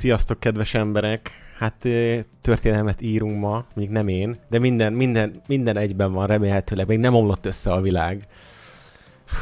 Sziasztok, kedves emberek! Hát eh, történelmet írunk ma, még nem én, de minden, minden, minden egyben van remélhetőleg, még nem omlott össze a világ.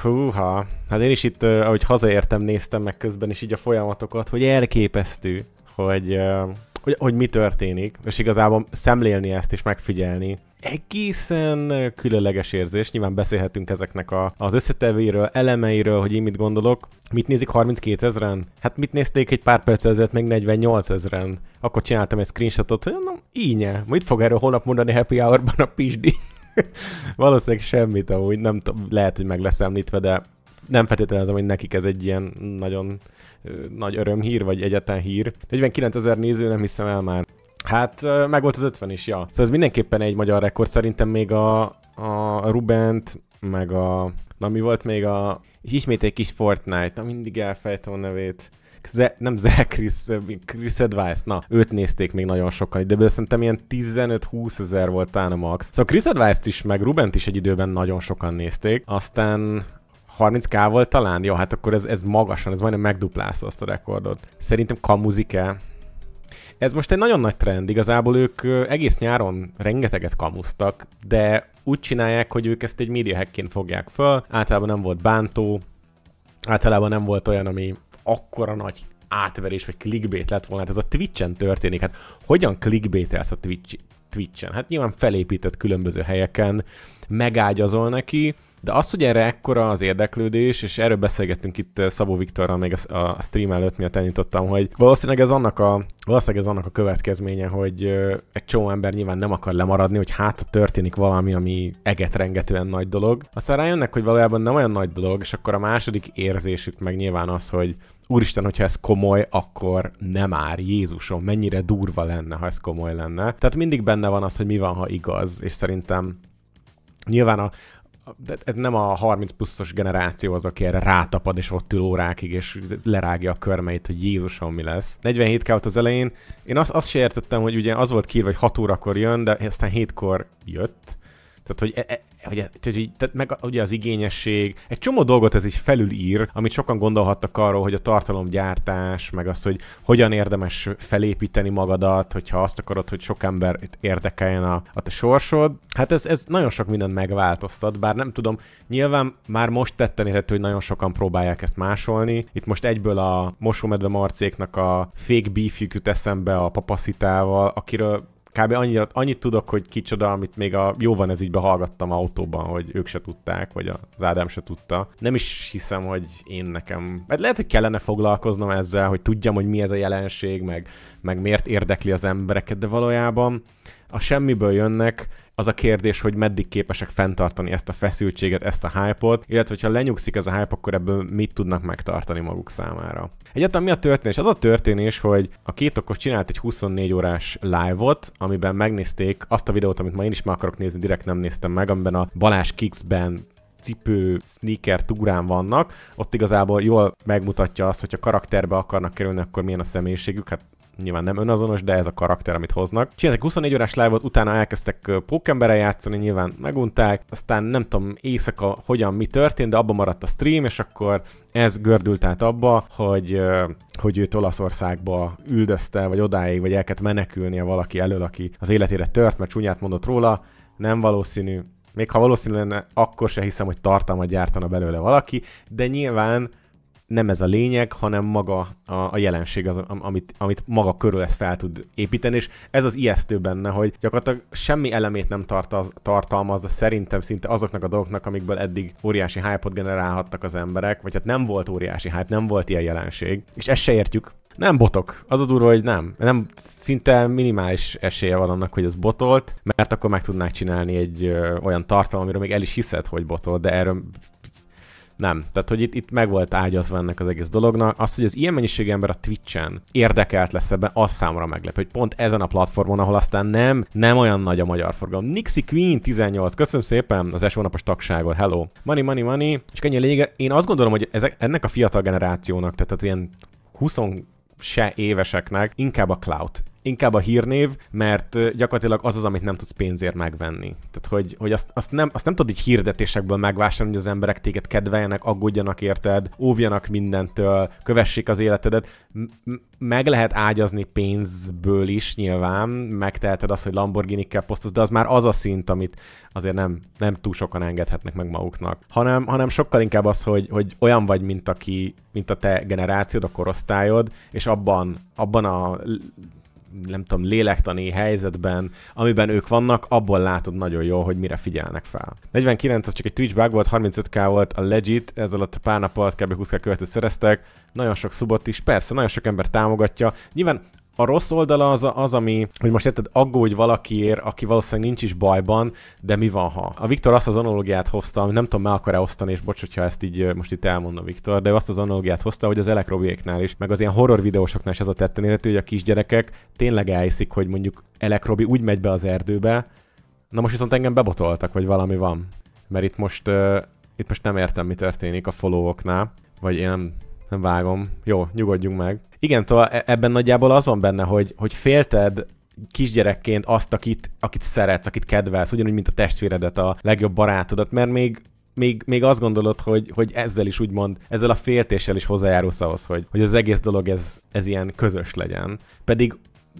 Húha, hát én is itt, eh, ahogy hazaértem, néztem meg közben is így a folyamatokat, hogy elképesztő, hogy, eh, hogy, hogy mi történik, és igazából szemlélni ezt és megfigyelni, egészen különleges érzés. Nyilván beszélhetünk ezeknek a, az összetevéről, elemeiről, hogy én mit gondolok. Mit nézik 32 ezeren? Hát mit nézték egy pár perc ezelőtt még 48 ezeren? Akkor csináltam egy screenshotot, hogy mondom, ínye, mit fog erről holnap mondani happy hour-ban a pisdi? Valószínűleg semmit, amúgy nem tudom, lehet, hogy meg lesz említve, de nem feltételezem, hogy nekik ez egy ilyen nagyon nagy örömhír, vagy egyetlen hír. 49 ezer néző, nem hiszem el már. Hát meg volt az 50 is, ja. Szóval ez mindenképpen egy magyar rekord, szerintem még a, a Rubent, meg a... Na mi volt még a... És ismét egy kis Fortnite, na mindig elfejtem a nevét. Ze, nem Ze, Chris, Chris Advice, na, őt nézték még nagyon sokan, de szerintem ilyen 15-20 ezer volt talán a max. Szóval Chris Advice-t is, meg Rubent is egy időben nagyon sokan nézték, aztán 30k volt talán? Jó, hát akkor ez, ez magasan, ez majdnem megduplázza azt a rekordot. Szerintem kamuzike, ez most egy nagyon nagy trend, igazából ők egész nyáron rengeteget kamusztak, de úgy csinálják, hogy ők ezt egy média hackként fogják föl, általában nem volt bántó, általában nem volt olyan, ami akkora nagy átverés vagy clickbait lett volna, hát ez a Twitch-en történik, hát hogyan clickbaitelsz a Twitch- Twitch-en? Hát nyilván felépített különböző helyeken, megágyazol neki, de az, hogy erre ekkora az érdeklődés, és erről beszélgettünk itt eh, Szabó Viktorral még a stream előtt, miatt elnyitottam, hogy valószínűleg ez annak a, valószínűleg ez annak a következménye, hogy eh, egy csomó ember nyilván nem akar lemaradni, hogy hát történik valami, ami eget rengetően nagy dolog. Aztán rájönnek, hogy valójában nem olyan nagy dolog, és akkor a második érzésük meg nyilván az, hogy úristen, hogyha ez komoly, akkor nem már, Jézusom, mennyire durva lenne, ha ez komoly lenne. Tehát mindig benne van az, hogy mi van, ha igaz, és szerintem nyilván a, de ez nem a 30 pluszos generáció az, aki erre rátapad, és ott ül órákig, és lerágja a körmeit, hogy Jézusom mi lesz. 47 k az elején. Én azt, azt se értettem, hogy ugye az volt kír, hogy 6 órakor jön, de aztán 7-kor jött. Tehát, hogy e, e, ugye, tehát meg ugye az igényesség, egy csomó dolgot ez is felülír, amit sokan gondolhattak arról, hogy a tartalomgyártás, meg az, hogy hogyan érdemes felépíteni magadat, hogyha azt akarod, hogy sok ember érdekeljen a, a te sorsod. Hát ez, ez nagyon sok mindent megváltoztat, bár nem tudom, nyilván már most tetten érhető, hogy nagyon sokan próbálják ezt másolni. Itt most egyből a mosómedve marcéknak a fake beefjük eszembe a papaszitával, akiről kb. Annyira, annyit tudok, hogy kicsoda, amit még a jó van ez így behallgattam autóban, hogy ők se tudták, vagy az Ádám se tudta. Nem is hiszem, hogy én nekem... Hát lehet, hogy kellene foglalkoznom ezzel, hogy tudjam, hogy mi ez a jelenség, meg, meg miért érdekli az embereket, de valójában a semmiből jönnek, az a kérdés, hogy meddig képesek fenntartani ezt a feszültséget, ezt a hype-ot, illetve hogyha lenyugszik ez a hype, akkor ebből mit tudnak megtartani maguk számára. Egyáltalán mi a történés? Az a történés, hogy a két okos csinált egy 24 órás live-ot, amiben megnézték azt a videót, amit ma én is meg akarok nézni, direkt nem néztem meg, amiben a Balázs Kicksben cipő, sneaker túrán vannak, ott igazából jól megmutatja azt, hogy a karakterbe akarnak kerülni, akkor milyen a személyiségük, hát nyilván nem önazonos, de ez a karakter, amit hoznak. Csináltak 24 órás live utána elkezdtek pókemberre játszani, nyilván megunták, aztán nem tudom éjszaka hogyan mi történt, de abba maradt a stream, és akkor ez gördült át abba, hogy, hogy őt Olaszországba üldözte, vagy odáig, vagy el kellett menekülnie valaki elől, aki az életére tört, mert csúnyát mondott róla, nem valószínű, még ha valószínű lenne, akkor se hiszem, hogy tartalmat gyártana belőle valaki, de nyilván nem ez a lényeg, hanem maga a, a jelenség, az, amit, amit maga körül ezt fel tud építeni, és ez az ijesztő benne, hogy gyakorlatilag semmi elemét nem tartaz, tartalmazza szerintem szinte azoknak a dolgoknak, amikből eddig óriási hype-ot generálhattak az emberek, vagy hát nem volt óriási hype, nem volt ilyen jelenség, és ezt se értjük, nem botok. Az a durva, hogy nem. nem. Szinte minimális esélye van annak, hogy ez botolt, mert akkor meg tudnák csinálni egy ö, olyan tartalom, amiről még el is hiszed, hogy botolt, de erről nem. Tehát, hogy itt, itt meg volt ágyazva ennek az egész dolognak. Az, hogy az ilyen mennyiségű ember a Twitch-en érdekelt lesz ebben, az számra meglep, hogy pont ezen a platformon, ahol aztán nem, nem olyan nagy a magyar forgalom. Nixi Queen 18, köszönöm szépen az első napos tagságot, hello. Money, money, money. És könnyű lége, én azt gondolom, hogy ezek, ennek a fiatal generációnak, tehát az ilyen 20 se éveseknek inkább a cloud inkább a hírnév, mert gyakorlatilag az az, amit nem tudsz pénzért megvenni. Tehát, hogy, hogy azt, azt, nem, azt nem tudod így hirdetésekből megvásárolni, hogy az emberek téged kedveljenek, aggódjanak érted, óvjanak mindentől, kövessék az életedet. meg lehet ágyazni pénzből is nyilván, megteheted azt, hogy Lamborghini-kkel posztolsz, de az már az a szint, amit azért nem, nem túl sokan engedhetnek meg maguknak. Hanem, hanem sokkal inkább az, hogy, hogy olyan vagy, mint aki, mint a te generációd, a korosztályod, és abban, abban a nem tudom, lélektani helyzetben, amiben ők vannak, abból látod nagyon jól, hogy mire figyelnek fel. 49 az csak egy Twitch bug volt, 35k volt a legit, ez alatt pár nap alatt kb. 20k követőt szereztek, nagyon sok szubot is, persze, nagyon sok ember támogatja. Nyilván a rossz oldala az, az, ami, hogy most érted, aggódj valakiért, aki valószínűleg nincs is bajban, de mi van ha? A Viktor azt az analógiát hozta, nem tudom, meg akar-e osztani, és bocs, hogyha ezt így most itt elmondom, Viktor, de azt az analógiát hozta, hogy az elekrobiéknál is, meg az ilyen horror videósoknál is ez a tetten érhető, hogy a kisgyerekek tényleg elhiszik, hogy mondjuk elekrobi úgy megy be az erdőbe, na most viszont engem bebotoltak, vagy valami van. Mert itt most, uh, itt most nem értem, mi történik a followoknál, vagy én nem, nem vágom. Jó, nyugodjunk meg. Igen, tovább, szóval e- ebben nagyjából az van benne, hogy, hogy félted kisgyerekként azt, akit, akit szeretsz, akit kedvelsz, ugyanúgy, mint a testvéredet, a legjobb barátodat, mert még még, még azt gondolod, hogy, hogy ezzel is úgymond, ezzel a féltéssel is hozzájárulsz ahhoz, hogy, hogy az egész dolog ez, ez ilyen közös legyen. Pedig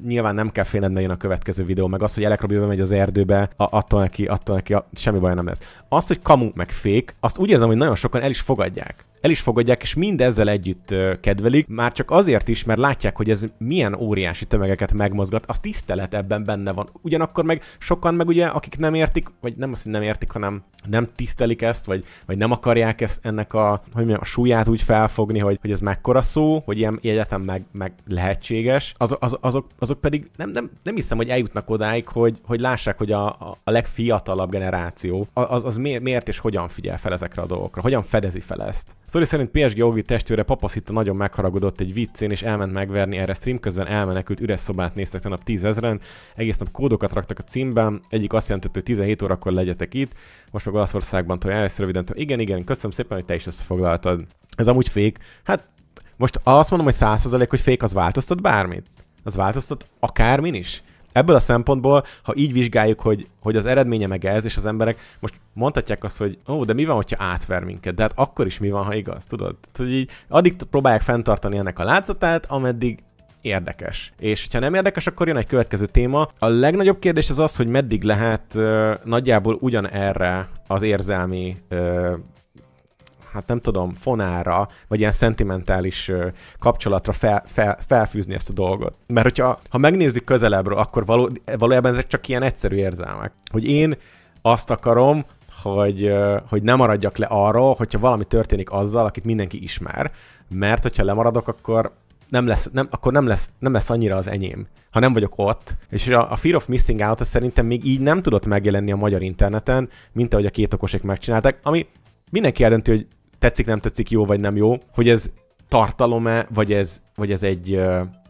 nyilván nem kell félned, mert jön a következő videó, meg az, hogy Elekrobi megy az erdőbe, a, attól neki, attól neki, a, semmi baj nem lesz. Az, hogy kamu meg fék, azt úgy érzem, hogy nagyon sokan el is fogadják el is fogadják, és mind ezzel együtt kedvelik, már csak azért is, mert látják, hogy ez milyen óriási tömegeket megmozgat, az tisztelet ebben benne van. Ugyanakkor meg sokan meg ugye, akik nem értik, vagy nem azt, hogy nem értik, hanem nem tisztelik ezt, vagy, vagy nem akarják ezt ennek a, hogy mondjam, a súlyát úgy felfogni, hogy, hogy ez mekkora szó, hogy ilyen egyetem meg, meg lehetséges, az, az, azok, azok pedig nem, nem, nem hiszem, hogy eljutnak odáig, hogy, hogy lássák, hogy a, a legfiatalabb generáció az, az miért, miért és hogyan figyel fel ezekre a dolgokra, hogyan fedezi fel ezt. Szóval sztori szerint PSG Jogi testvére papaszita nagyon megharagudott egy viccén, és elment megverni erre stream közben elmenekült üres szobát néztek tegnap tízezren, egész nap kódokat raktak a címben, egyik azt jelentett, hogy 17 órakor legyetek itt, most meg Olaszországban tolja ezt röviden, igen, igen, köszönöm szépen, hogy te is összefoglaltad. Ez amúgy fék, hát most azt mondom, hogy 100% hogy fék, az változtat bármit? Az változtat akármin is? ebből a szempontból, ha így vizsgáljuk, hogy, hogy az eredménye meg ez, és az emberek most mondhatják azt, hogy ó, de mi van, hogyha átver minket, de hát akkor is mi van, ha igaz, tudod? Tehát, hogy így addig próbálják fenntartani ennek a látszatát, ameddig érdekes. És ha nem érdekes, akkor jön egy következő téma. A legnagyobb kérdés az az, hogy meddig lehet ö, nagyjából ugyanerre az érzelmi ö, hát nem tudom, fonára, vagy ilyen szentimentális kapcsolatra fel, fel, felfűzni ezt a dolgot. Mert hogyha ha megnézzük közelebbről, akkor való, valójában ezek csak ilyen egyszerű érzelmek. Hogy én azt akarom, hogy, hogy ne maradjak le arról, hogyha valami történik azzal, akit mindenki ismer, mert hogyha lemaradok, akkor nem lesz, nem, akkor nem lesz, nem lesz annyira az enyém, ha nem vagyok ott. És a, a Fear of Missing Out szerintem még így nem tudott megjelenni a magyar interneten, mint ahogy a két okosek megcsinálták, ami mindenki eldönti, hogy tetszik, nem tetszik, jó vagy nem jó, hogy ez tartalom-e, vagy ez, vagy ez egy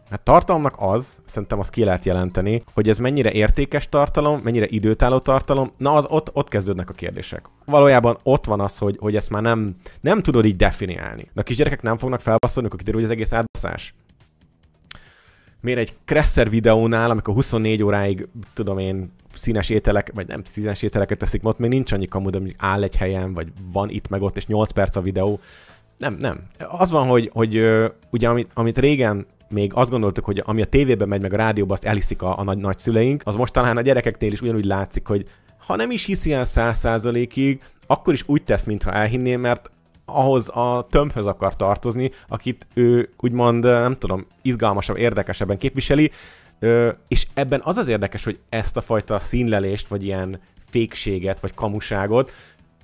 Hát tartalomnak az, szerintem azt ki lehet jelenteni, hogy ez mennyire értékes tartalom, mennyire időtálló tartalom, na az ott, ott kezdődnek a kérdések. Valójában ott van az, hogy, hogy ezt már nem, nem tudod így definiálni. Na a kisgyerekek nem fognak felbaszolni, akkor kiderül, hogy az egész átbaszás. Miért egy Kresser videónál, amikor 24 óráig, tudom én, színes ételek, vagy nem színes ételeket teszik, mert ott még nincs annyi kamu, de áll egy helyen, vagy van itt meg ott, és 8 perc a videó. Nem, nem. Az van, hogy, hogy ugye amit, amit régen még azt gondoltuk, hogy ami a tévében megy, meg a rádióban, azt elhiszik a, a nagy, nagyszüleink, az most talán a gyerekeknél is ugyanúgy látszik, hogy ha nem is hiszi el száz százalékig, akkor is úgy tesz, mintha elhinné, mert ahhoz a tömbhöz akar tartozni, akit ő úgymond, nem tudom, izgalmasabb, érdekesebben képviseli, Ö, és ebben az az érdekes, hogy ezt a fajta színlelést, vagy ilyen fékséget, vagy kamuságot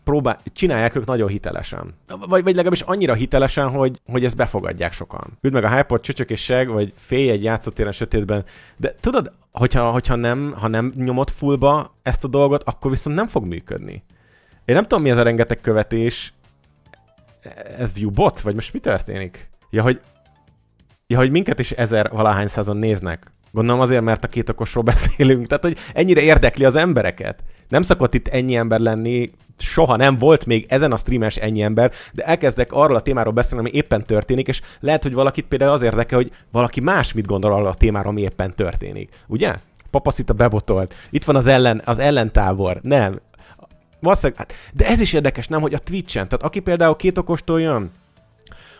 próbál, csinálják ők nagyon hitelesen. Vagy, vagy legalábbis annyira hitelesen, hogy, hogy ezt befogadják sokan. Üd meg a hype csöcsök és seg, vagy félj egy játszótéren sötétben. De tudod, hogyha, hogyha nem, ha nem nyomod fullba ezt a dolgot, akkor viszont nem fog működni. Én nem tudom, mi ez a rengeteg követés. Ez viewbot? Vagy most mi történik? Ja, hogy, ja, hogy minket is ezer valahány százon néznek. Gondolom azért, mert a két okosról beszélünk. Tehát, hogy ennyire érdekli az embereket. Nem szokott itt ennyi ember lenni, soha nem volt még ezen a streames ennyi ember, de elkezdek arról a témáról beszélni, ami éppen történik, és lehet, hogy valakit például az érdeke, hogy valaki más mit gondol arról a témáról, ami éppen történik. Ugye? Papaszita bebotolt. Itt van az, ellen, az ellentábor. Nem. Valószínűleg, hát, de ez is érdekes, nem, hogy a Twitch-en. Tehát aki például két okostól jön,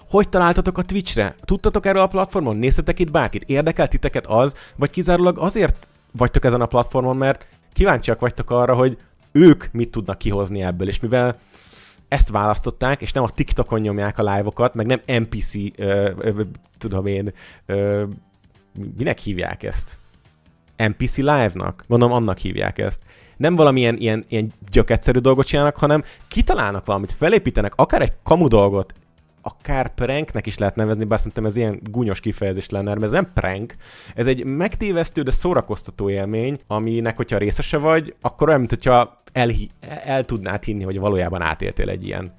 hogy találtatok a Twitchre? Tudtatok erről a platformon? Nézzetek itt bárkit? Érdekel titeket az, vagy kizárólag azért vagytok ezen a platformon, mert kíváncsiak vagytok arra, hogy ők mit tudnak kihozni ebből, és mivel ezt választották, és nem a TikTokon nyomják a live-okat, meg nem NPC, ö, ö, tudom én, ö, minek hívják ezt? NPC live-nak? Gondolom annak hívják ezt. Nem valamilyen ilyen, ilyen gyökegyszerű dolgot csinálnak, hanem kitalálnak valamit, felépítenek akár egy kamu dolgot, akár pranknek is lehet nevezni, bár szerintem ez ilyen gúnyos kifejezés lenne, mert ez nem prank, ez egy megtévesztő, de szórakoztató élmény, aminek, hogyha részese vagy, akkor olyan, mintha el, el tudnád hinni, hogy valójában átéltél egy ilyen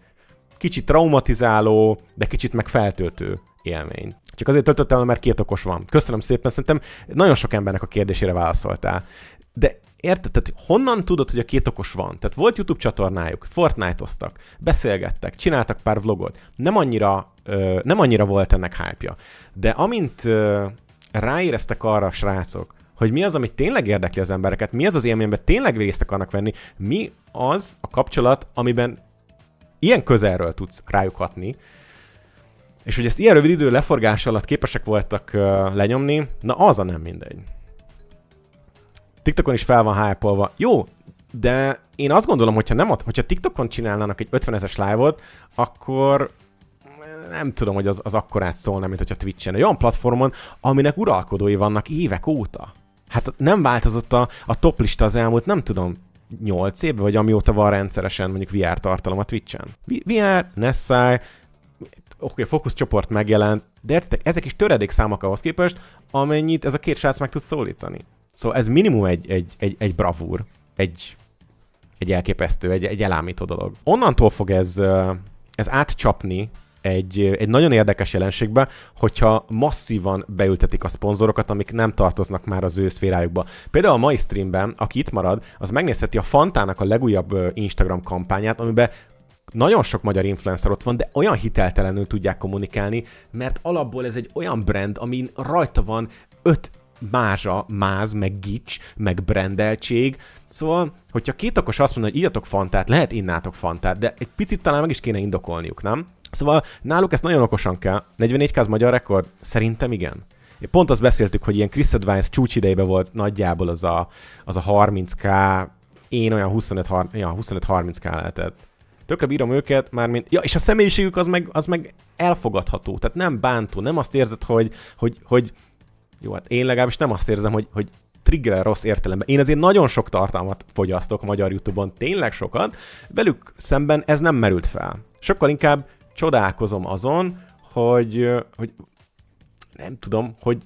kicsit traumatizáló, de kicsit megfeltöltő élmény. Csak azért töltöttem, mert két okos van. Köszönöm szépen, szerintem nagyon sok embernek a kérdésére válaszoltál. De Érted? Tehát honnan tudod, hogy a két okos van? Tehát volt YouTube csatornájuk, Fortnite-oztak, beszélgettek, csináltak pár vlogot. Nem annyira, ö, nem annyira volt ennek hype -ja. De amint ö, ráéreztek arra a srácok, hogy mi az, amit tényleg érdekli az embereket, mi az az élményben tényleg részt akarnak venni, mi az a kapcsolat, amiben ilyen közelről tudsz rájuk hatni, és hogy ezt ilyen rövid idő leforgás alatt képesek voltak uh, lenyomni, na az a nem mindegy. TikTokon is fel van hype Jó, de én azt gondolom, hogyha, nem ad, hogyha TikTokon csinálnának egy 50 es live-ot, akkor eh, nem tudom, hogy az, az akkorát szólna, mint hogyha Twitch-en. Olyan platformon, aminek uralkodói vannak évek óta. Hát nem változott a, a toplista az elmúlt, nem tudom, 8 év, vagy amióta van rendszeresen mondjuk VR tartalom a Twitch-en. VR, Nessai, oké, okay, fókuszcsoport megjelent, de értitek, ezek is töredék számok ahhoz képest, amennyit ez a két srác meg tud szólítani. Szóval ez minimum egy, egy, egy, egy bravúr, egy, egy elképesztő, egy, egy elámító dolog. Onnantól fog ez, ez átcsapni egy, egy nagyon érdekes jelenségbe, hogyha masszívan beültetik a szponzorokat, amik nem tartoznak már az ő szférájukba. Például a mai streamben, aki itt marad, az megnézheti a Fantának a legújabb Instagram kampányát, amiben nagyon sok magyar influencer ott van, de olyan hiteltelenül tudják kommunikálni, mert alapból ez egy olyan brand, amin rajta van 5 mázsa, máz, meg gics, meg brendeltség. Szóval, hogyha két okos azt mondja, hogy ígyatok fantát, lehet innátok fantát, de egy picit talán meg is kéne indokolniuk, nem? Szóval náluk ezt nagyon okosan kell. 44 az magyar rekord? Szerintem igen. Pont azt beszéltük, hogy ilyen Chris Advance csúcsidejbe volt nagyjából az a, az a 30k, én olyan 25, ja, 25-30k lehetett. Tökre bírom őket, mármint... Ja, és a személyiségük az meg, az meg elfogadható, tehát nem bántó, nem azt érzed, hogy, hogy, hogy jó, hát én legalábbis nem azt érzem, hogy, hogy trigger rossz értelemben. Én azért nagyon sok tartalmat fogyasztok magyar YouTube-on, tényleg sokat, velük szemben ez nem merült fel. Sokkal inkább csodálkozom azon, hogy, hogy nem tudom, hogy,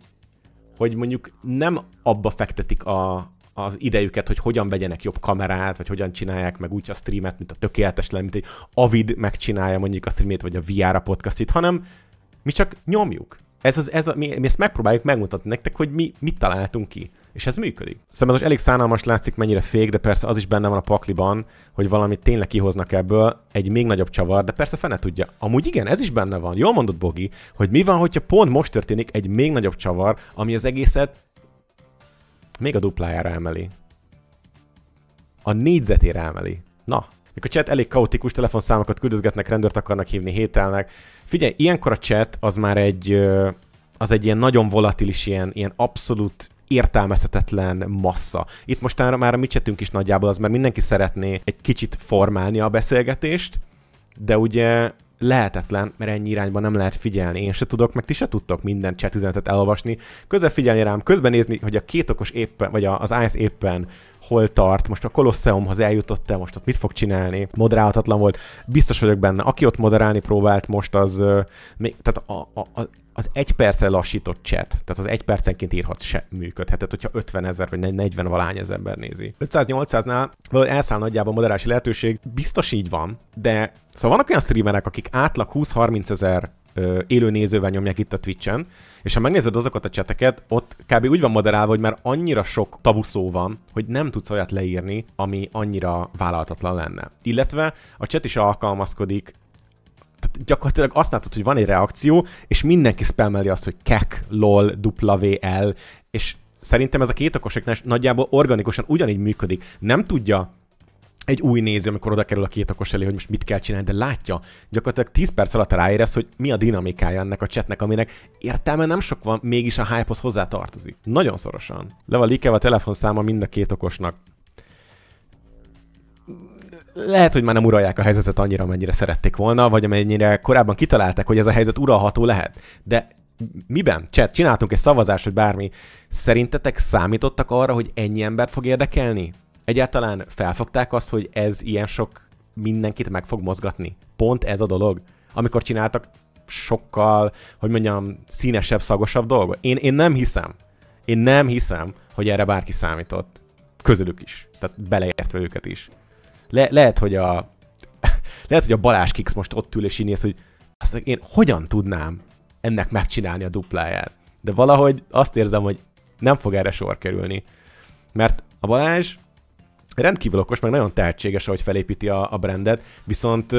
hogy mondjuk nem abba fektetik a, az idejüket, hogy hogyan vegyenek jobb kamerát, vagy hogyan csinálják meg úgy a streamet, mint a tökéletes lenne, mint egy Avid megcsinálja mondjuk a streamét, vagy a VR a podcastit, hanem mi csak nyomjuk. Ez az, ez a, mi, mi ezt megpróbáljuk megmutatni nektek, hogy mi mit találtunk ki. És ez működik. Szerintem most elég szánalmas látszik, mennyire fék, de persze az is benne van a pakliban, hogy valamit tényleg kihoznak ebből, egy még nagyobb csavar, de persze fene tudja. Amúgy igen, ez is benne van. Jól mondott Bogi, hogy mi van, hogyha pont most történik egy még nagyobb csavar, ami az egészet még a duplájára emeli. A négyzetére emeli. Na, a chat elég kaotikus, telefonszámokat küldözgetnek, rendőrt akarnak hívni hételnek. Figyelj, ilyenkor a chat az már egy, az egy ilyen nagyon volatilis, ilyen, ilyen abszolút értelmezhetetlen massza. Itt most már a mi csetünk is nagyjából az, mert mindenki szeretné egy kicsit formálni a beszélgetést, de ugye lehetetlen, mert ennyi irányba nem lehet figyelni. Én se tudok, meg ti se tudtok minden chat üzenetet elolvasni. Közben figyelni rám, közben nézni, hogy a két okos éppen, vagy az ICE éppen hol tart, most a Kolosseumhoz eljutott-e, most ott mit fog csinálni, moderálhatatlan volt, biztos vagyok benne, aki ott moderálni próbált most az, még, tehát a, a, a, az egy percre lassított chat, tehát az egy percenként írhat se működhetett, hogyha 50 ezer vagy 40 valány ezer ember nézi. 500-800-nál valahogy elszáll nagyjából a moderási lehetőség, biztos így van, de szóval vannak olyan streamerek, akik átlag 20-30 ezer élő nézővel nyomják itt a Twitch-en, és ha megnézed azokat a cseteket, ott kb. úgy van moderálva, hogy már annyira sok szó van, hogy nem tudsz olyat leírni, ami annyira vállaltatlan lenne. Illetve a cset is alkalmazkodik tehát gyakorlatilag azt látod, hogy van egy reakció, és mindenki spelmeli azt, hogy kek, lol, dupla vl, és szerintem ez a két okosoknál nagyjából organikusan ugyanígy működik. Nem tudja egy új néző, amikor oda kerül a két okos elé, hogy most mit kell csinálni, de látja, gyakorlatilag 10 perc alatt ráérez, hogy mi a dinamikája ennek a chatnek, aminek értelme nem sok van, mégis a hype-hoz hozzátartozik. Nagyon szorosan. Le van a telefonszáma mind a két okosnak. Lehet, hogy már nem uralják a helyzetet annyira, amennyire szerették volna, vagy amennyire korábban kitalálták, hogy ez a helyzet uralható lehet. De miben? Chat, csináltunk egy szavazást, hogy bármi. Szerintetek számítottak arra, hogy ennyi embert fog érdekelni? Egyáltalán felfogták azt, hogy ez ilyen sok mindenkit meg fog mozgatni. Pont ez a dolog. Amikor csináltak sokkal, hogy mondjam, színesebb, szagosabb dolgot. Én, én nem hiszem. Én nem hiszem, hogy erre bárki számított. Közülük is. Tehát beleértve őket is. Le, lehet, hogy a lehet, hogy a Balázs Kix most ott ül és így néz, hogy azt én hogyan tudnám ennek megcsinálni a dupláját. De valahogy azt érzem, hogy nem fog erre sor kerülni. Mert a Balázs rendkívül okos, meg nagyon tehetséges, ahogy felépíti a, a brandet, viszont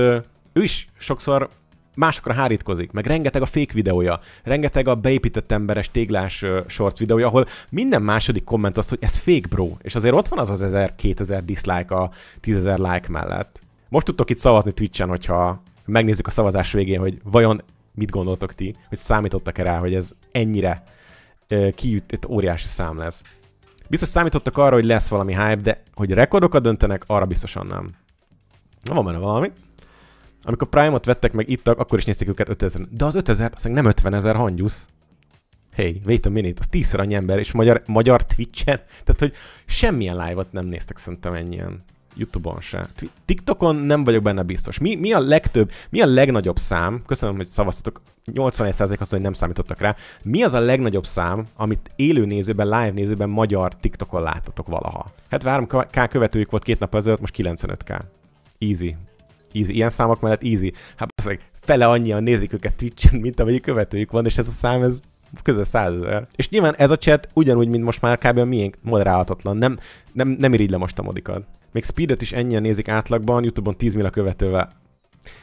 ő is sokszor másokra hárítkozik, meg rengeteg a fake videója, rengeteg a beépített emberes téglás shorts videója, ahol minden második komment az, hogy ez fake bro, és azért ott van az az 1000-2000 dislike a 10.000 like mellett. Most tudtok itt szavazni Twitch-en, hogyha megnézzük a szavazás végén, hogy vajon mit gondoltok ti, hogy számítottak-e rá, hogy ez ennyire uh, kiüt, óriási szám lesz. Biztos számítottak arra, hogy lesz valami hype, de hogy rekordokat döntenek, arra biztosan nem. Na, van benne valami. Amikor Prime-ot vettek meg ittak, akkor is nézték őket 5000. De az 5000, aztán nem 50 ezer hangyusz. Hey, wait a minute, az tízszer annyi ember, és magyar, magyar Twitch-en. Tehát, hogy semmilyen live-ot nem néztek szerintem ennyien. Youtube-on se. TikTokon nem vagyok benne biztos. Mi, mi a legtöbb, mi a legnagyobb szám, köszönöm, hogy szavaztatok, 81% azt, hogy nem számítottak rá, mi az a legnagyobb szám, amit élő nézőben, live nézőben magyar TikTokon láttatok valaha? 73k követőjük volt két nap ezelőtt, most 95k. Easy. Easy. Ilyen számok mellett easy. Hát fele annyian nézik őket Twitch-en, mint amelyik követőjük van, és ez a szám, ez közel százezer. És nyilván ez a chat ugyanúgy, mint most már kb. a miénk moderálhatatlan, nem, nem, nem irigylem most a modikat. Még Speedet is ennyien nézik átlagban, Youtube-on 10 millió követővel.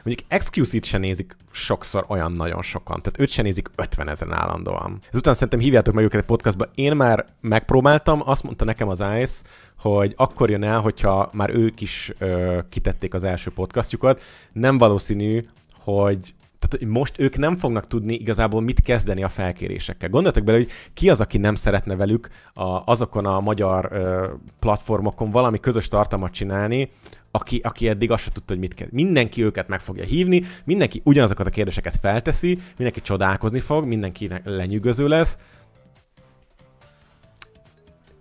Mondjuk Excuse-it se nézik sokszor olyan nagyon sokan, tehát őt se nézik 50 ezeren állandóan. Ezután szerintem hívjátok meg őket egy podcastba. Én már megpróbáltam, azt mondta nekem az ICE, hogy akkor jön el, hogyha már ők is ö, kitették az első podcastjukat. Nem valószínű, hogy tehát hogy most ők nem fognak tudni igazából mit kezdeni a felkérésekkel. Gondoltak bele, hogy ki az, aki nem szeretne velük a, azokon a magyar ö, platformokon valami közös tartalmat csinálni, aki, aki eddig azt se tudta, hogy mit kell. Mindenki őket meg fogja hívni, mindenki ugyanazokat a kérdéseket felteszi, mindenki csodálkozni fog, mindenki lenyűgöző lesz.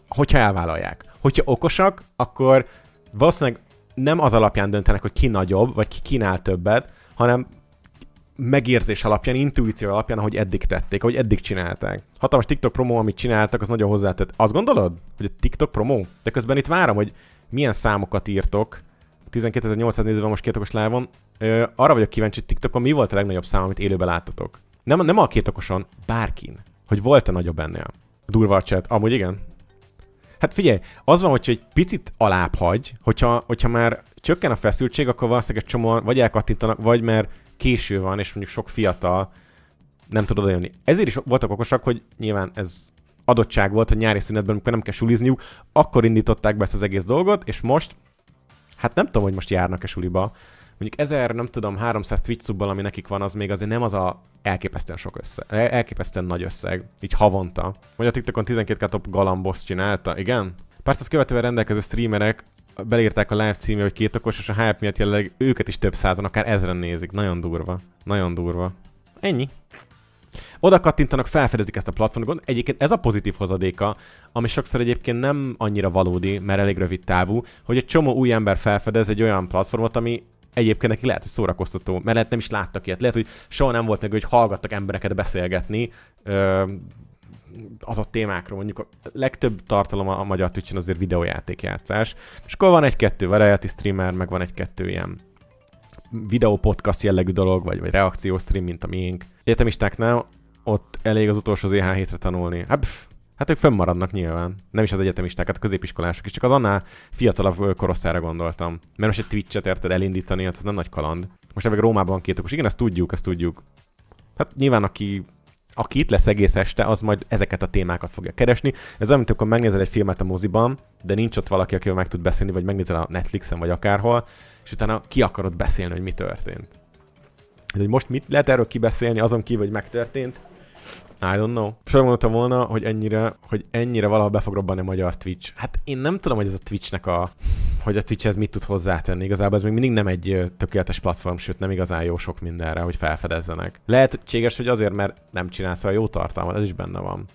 Hogyha elvállalják. Hogyha okosak, akkor valószínűleg nem az alapján döntenek, hogy ki nagyobb, vagy ki kínál többet, hanem megérzés alapján, intuíció alapján, ahogy eddig tették, ahogy eddig csinálták. Hatalmas TikTok promó, amit csináltak, az nagyon hozzátett. Azt gondolod, hogy a TikTok promó? De közben itt várom, hogy milyen számokat írtok. 12.800 néző most két lávon. Ö, arra vagyok kíváncsi, hogy TikTokon mi volt a legnagyobb szám, amit élőben láttatok. Nem, nem a két bárkin. Hogy volt-e nagyobb ennél. Durva a chat. Amúgy igen. Hát figyelj, az van, hogyha egy picit alább hagy, hogyha, hogyha már csökken a feszültség, akkor valószínűleg egy csomóan vagy elkattintanak, vagy mert késő van, és mondjuk sok fiatal nem tud odajönni. Ezért is voltak okosak, hogy nyilván ez adottság volt, hogy nyári szünetben, amikor nem kell sulizniuk, akkor indították be ezt az egész dolgot, és most, hát nem tudom, hogy most járnak-e suliba. Mondjuk 1000, nem tudom, 300 Twitch szubbal, ami nekik van, az még azért nem az a elképesztően sok összeg, elképesztően nagy összeg, így havonta. Vagy a TikTokon 12k top galambos csinálta, igen? Persze ezt követően rendelkező streamerek beleírták a live címé, hogy két okos, és a hype miatt jelenleg őket is több százan, akár ezren nézik. Nagyon durva. Nagyon durva. Ennyi. Oda kattintanak, felfedezik ezt a platformot. Egyébként ez a pozitív hozadéka, ami sokszor egyébként nem annyira valódi, mert elég rövid távú, hogy egy csomó új ember felfedez egy olyan platformot, ami egyébként neki lehet, hogy szórakoztató, mert lehet nem is láttak ilyet. Lehet, hogy soha nem volt meg, hogy hallgattak embereket beszélgetni, az a témákról, mondjuk a legtöbb tartalom a magyar twitch azért játszás, és akkor van egy-kettő variety streamer, meg van egy-kettő ilyen videó podcast jellegű dolog, vagy, vagy reakció stream, mint a miénk. Egyetemistáknál ott elég az utolsó ZH hétre tanulni. Hát, pff, hát ők fönnmaradnak nyilván. Nem is az egyetemisták, hát a középiskolások is, csak az annál fiatalabb koroszára gondoltam. Mert most egy Twitch-et érted elindítani, hát az nem nagy kaland. Most ebben Rómában két okos. Igen, ezt tudjuk, ezt tudjuk. Hát nyilván, aki aki itt lesz egész este, az majd ezeket a témákat fogja keresni. Ez olyan, mint amikor megnézel egy filmet a moziban, de nincs ott valaki, akivel meg tud beszélni, vagy megnézel a Netflixen, vagy akárhol, és utána ki akarod beszélni, hogy mi történt. De hogy most mit lehet erről kibeszélni, azon kívül, hogy megtörtént, I don't know. Sose gondoltam volna, hogy ennyire, hogy ennyire valahol be fog robbanni a magyar Twitch. Hát én nem tudom, hogy ez a Twitchnek a hogy a Twitch ez mit tud hozzátenni. Igazából ez még mindig nem egy tökéletes platform, sőt nem igazán jó sok mindenre, hogy felfedezzenek. Lehetséges, hogy azért, mert nem csinálsz a jó tartalmat, ez is benne van.